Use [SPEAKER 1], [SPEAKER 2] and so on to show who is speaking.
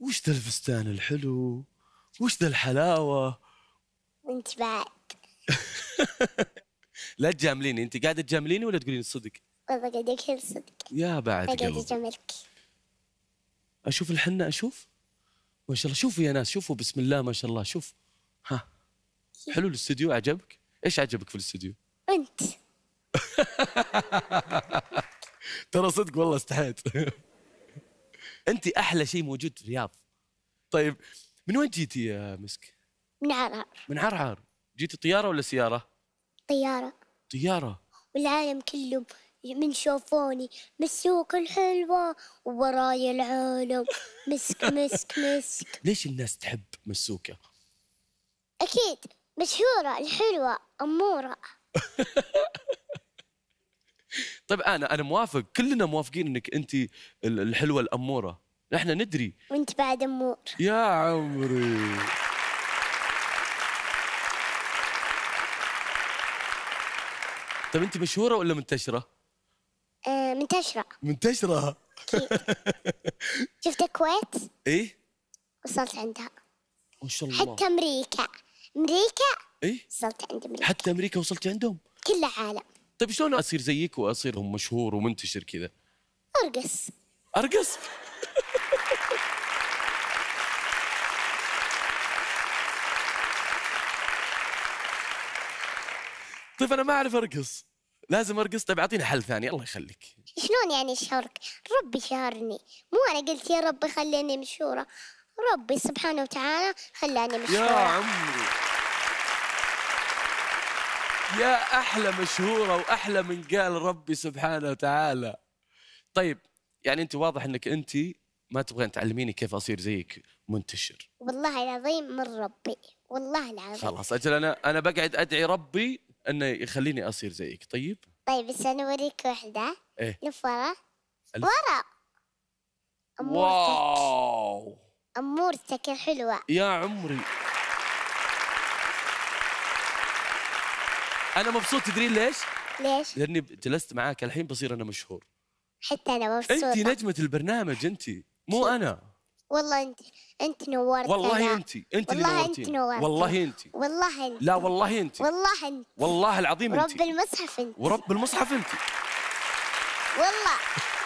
[SPEAKER 1] وش ذا الفستان الحلو وش ذا الحلاوة
[SPEAKER 2] وانت بعد
[SPEAKER 1] لا تجامليني انت قاعدة تجامليني ولا تقولين الصدق
[SPEAKER 2] والله قاعدة أقول الصدق
[SPEAKER 1] يا بعد قاعدة أجاملك أشوف الحنة أشوف ما شاء الله شوفوا يا ناس شوفوا بسم الله ما شاء الله شوف ها حلو الاستوديو عجبك ايش عجبك في الاستوديو انت ترى صدق والله استحيت انت احلى شيء موجود في الرياض طيب من وين جيتي يا مسك من عرعر من عرعر جيتي طياره ولا سياره طياره طياره
[SPEAKER 2] والعالم كلهم من شافوني مسوك الحلوة وراي العالم مسك
[SPEAKER 1] مسك مسك ليش الناس تحب مسوكة؟
[SPEAKER 2] أكيد مشهورة الحلوة أمورة
[SPEAKER 1] طيب انا انا موافق كلنا موافقين انك انت الحلوه الاموره احنا ندري
[SPEAKER 2] وانت بعد امور
[SPEAKER 1] يا عمري طيب انت مشهوره ولا منتشره؟
[SPEAKER 2] آه، منتشره
[SPEAKER 1] منتشره
[SPEAKER 2] شفت الكويت؟ ايه وصلت عندها
[SPEAKER 1] ما شاء الله حتى
[SPEAKER 2] امريكا امريكا
[SPEAKER 1] ايه وصلت عند امريكا حتى امريكا وصلت عندهم؟ كل عالم طيب شلون اصير زيك واصير مشهور ومنتشر كذا؟ ارقص ارقص؟ طيب انا ما اعرف ارقص لازم ارقص طيب اعطيني حل ثاني الله يخليك
[SPEAKER 2] شلون يعني شهرك ربي شهرني مو انا قلت يا ربي خليني مشهوره ربي سبحانه وتعالى خلاني مشهوره يا
[SPEAKER 1] عمري يا احلى مشهوره واحلى من قال ربي سبحانه وتعالى طيب يعني انت واضح انك انت ما تبغين تعلميني كيف اصير زيك منتشر
[SPEAKER 2] والله العظيم من ربي والله العظيم خلاص
[SPEAKER 1] اجل انا انا بقعد ادعي ربي انه يخليني اصير زيك طيب
[SPEAKER 2] طيب بس انا اوريك وحده إيه؟ لف ورا
[SPEAKER 1] ال... ورا امورتك واو
[SPEAKER 2] امورتك الحلوه
[SPEAKER 1] يا عمري انا مبسوط تدرين ليش؟ ليش؟ لاني جلست معاك الحين بصير انا مشهور
[SPEAKER 2] حتى انا مبسوط انت
[SPEAKER 1] نجمه البرنامج انت مو انا
[SPEAKER 2] والله انت انت نورتي والله انت انت اللي نورتين انت والله انت والله انت لا والله انت والله انت
[SPEAKER 1] والله العظيم انت رب
[SPEAKER 2] المصحف انت
[SPEAKER 1] ورب المصحف انت والله